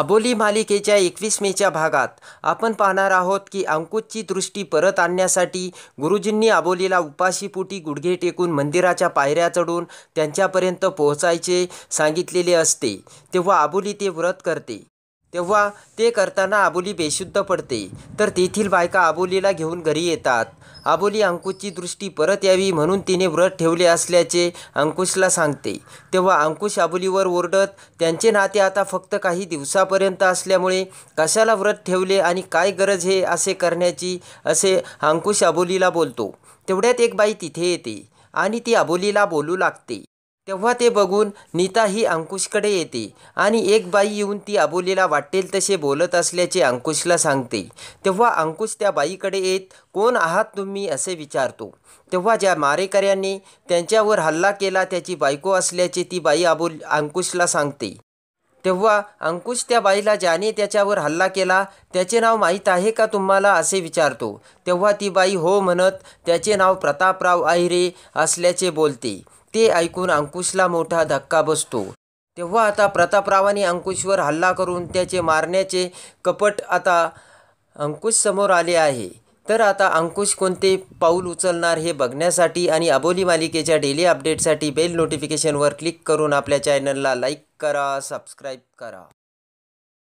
अबोली मालिकेच्या एकवीस मेच्या भागात आपण पाहणार आहोत की अंकुशची दृष्टी परत आणण्यासाठी गुरुजींनी अबोलीला उपाशीपोटी गुडघे टेकून मंदिराच्या पायऱ्या चढून त्यांच्यापर्यंत पोहोचायचे सांगितलेले असते तेव्हा अबोली ते व्रत करते तेव्हा ते करताना आबोली बेशुद्ध पडते तर तेथील बायका आबोलीला घेऊन घरी येतात आबोली अंकुशची दृष्टी परत यावी म्हणून तिने व्रत ठेवले असल्याचे अंकुशला सांगते तेव्हा अंकुश आबोलीवर ओरडत त्यांचे नाते आता फक्त काही दिवसापर्यंत असल्यामुळे कशाला व्रत ठेवले आणि काय गरज हे असे करण्याची असे अंकुश आबोलीला बोलतो तेवढ्यात एक बाई तिथे येते आणि ती आबोलीला बोलू लागते तेव्हा ते बघून नीता ही अंकुशकडे येते आणि एक बाई येऊन ती अबोलीला वाटेल तसे बोलत असल्याचे अंकुशला सांगते तेव्हा अंकुश त्या बाईकडे येत कोण आहात तुम्ही असे विचारतो तेव्हा ज्या मारेकऱ्यांनी त्यांच्यावर हल्ला केला त्याची बायको असल्याचे ती बाई अबोल अंकुशला सांगते तेव्हा अंकुश त्या बाईला ज्याने त्याच्यावर हल्ला केला त्याचे नाव माहीत आहे का तुम्हाला असे विचारतो तेव्हा ती बाई हो म्हणत त्याचे नाव प्रतापराव आहिरे असल्याचे बोलते ते ऐकून अंकुशला मोठा धक्का बसतो तेव्हा आता प्रतापरावाने अंकुशवर हल्ला करून त्याचे मारण्याचे कपट आता अंकुश समोर आले आहे तर आता अंकुश कोणते पाऊल उचलणार हे बघण्यासाठी आणि अबोली मालिकेच्या डेली अपडेटसाठी बेल नोटिफिकेशनवर क्लिक करून आपल्या चॅनलला लाईक करा सबस्क्राईब करा